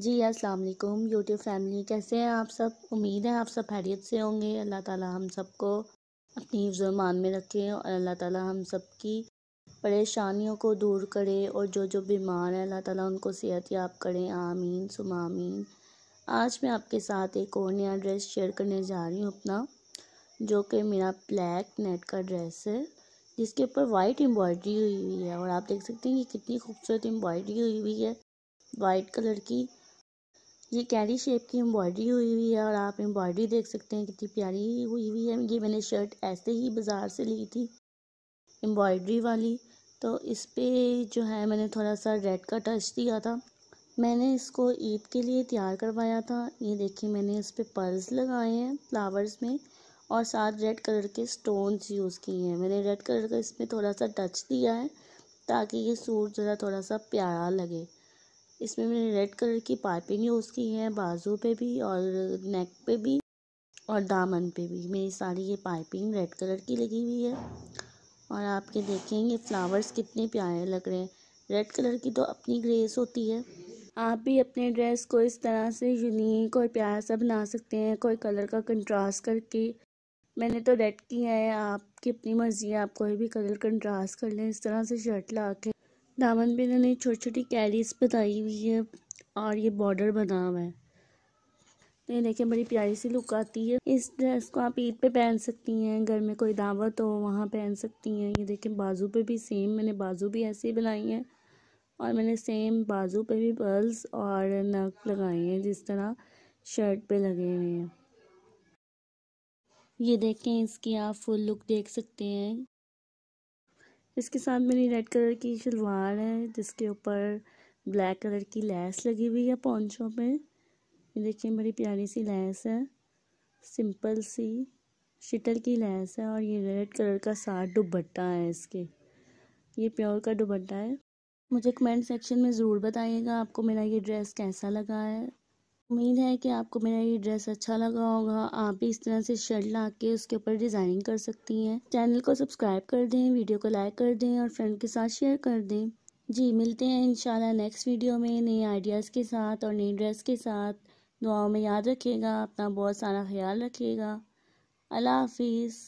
जी अस्सलाम वालेकुम YouTube family कैसे हैं आप सब उम्मीद है आप सब खैरियत से होंगे अल्लाह ताला हम सबको अपनी हिफ्जमान में रखे और अल्लाह ताला हम सब की परेशानियों को दूर करे और जो जो बीमार हैं अल्लाह ताला उनको सेहत याब करें आमीन सुम आमीन आज मैं आपके साथ एक और नया ड्रेस शेयर करने जा रही हूँ अपना जो कि मेरा ब्लैक नेट का ड्रेस है जिसके ऊपर वाइट एम्ब्रॉयडरी हुई हुई है और आप देख सकते हैं कि कितनी खूबसूरत एम्ब्रॉयडरी हुई हुई है वाइट कलर की ये कैरी शेप की एम्ब्रॉयडरी हुई हुई है और आप एम्ब्रॉयडरी देख सकते हैं कितनी प्यारी हुई हुई है ये मैंने शर्ट ऐसे ही बाज़ार से ली थी एम्ब्रॉयडरी वाली तो इस पर जो है मैंने थोड़ा सा रेड का टच दिया था मैंने इसको ईद के लिए तैयार करवाया था ये देखिए मैंने इस पर पर्ल्स लगाए हैं फ्लावर्स में और साथ रेड कलर के स्टोन्स यूज़ किए हैं मैंने रेड कलर का इसमें थोड़ा सा टच दिया है ताकि ये सूट ज़रा थोड़ा सा प्यारा लगे इसमें मैंने रेड कलर की पाइपिंग यूज़ की है बाजू पे भी और नेक पे भी और दामन पे भी मेरी सारी ये पाइपिंग रेड कलर की लगी हुई है और आपके देखेंगे फ्लावर्स कितने प्यारे लग रहे हैं रेड कलर की तो अपनी ग्रेस होती है आप भी अपने ड्रेस को इस तरह से यूनिक और प्यारा सा बना सकते हैं कोई कलर का कंट्रास्ट करके मैंने तो रेड किया है आपकी अपनी मर्ज़ी है आप कोई भी कलर कंट्रास्ट कर लें इस तरह से शर्ट ला के दामन पे इन्होंने छोटी छोटी कैरीज बताई हुई है और ये बॉर्डर बना हुआ है तो ये देखिए बड़ी प्यारी सी लुक आती है इस ड्रेस को आप ईद पे पहन सकती हैं घर में कोई दावत हो वहाँ पहन सकती हैं ये देखिए बाजू पे भी सेम मैंने बाजू भी ऐसे ही बनाई है और मैंने सेम बाजू पे भी पर्ल्स और नक लगाए हैं जिस तरह शर्ट पे लगे हुए हैं ये देखें इसकी आप फुल लुक देख सकते हैं इसके साथ मेरी रेड कलर की शलवार है जिसके ऊपर ब्लैक कलर की लैस लगी हुई है पॉन्चों पे ये देखिए बड़ी प्यारी सी लैस है सिंपल सी शिटल की लैस है और ये रेड कलर का साथ दुपट्टा है इसके ये प्योर का दुपट्टा है मुझे कमेंट सेक्शन में ज़रूर बताइएगा आपको मेरा ये ड्रेस कैसा लगा है उम्मीद है कि आपको मेरा ये ड्रेस अच्छा लगा होगा आप भी इस तरह से शर्ट ला के उसके ऊपर डिज़ाइनिंग कर सकती हैं चैनल को सब्सक्राइब कर दें वीडियो को लाइक कर दें और फ्रेंड के साथ शेयर कर दें जी मिलते हैं इंशाल्लाह नेक्स्ट वीडियो में नए आइडियाज़ के साथ और नई ड्रेस के साथ दुआओं में याद रखिएगा अपना बहुत सारा ख्याल रखिएगा अल्लाह हाफिज़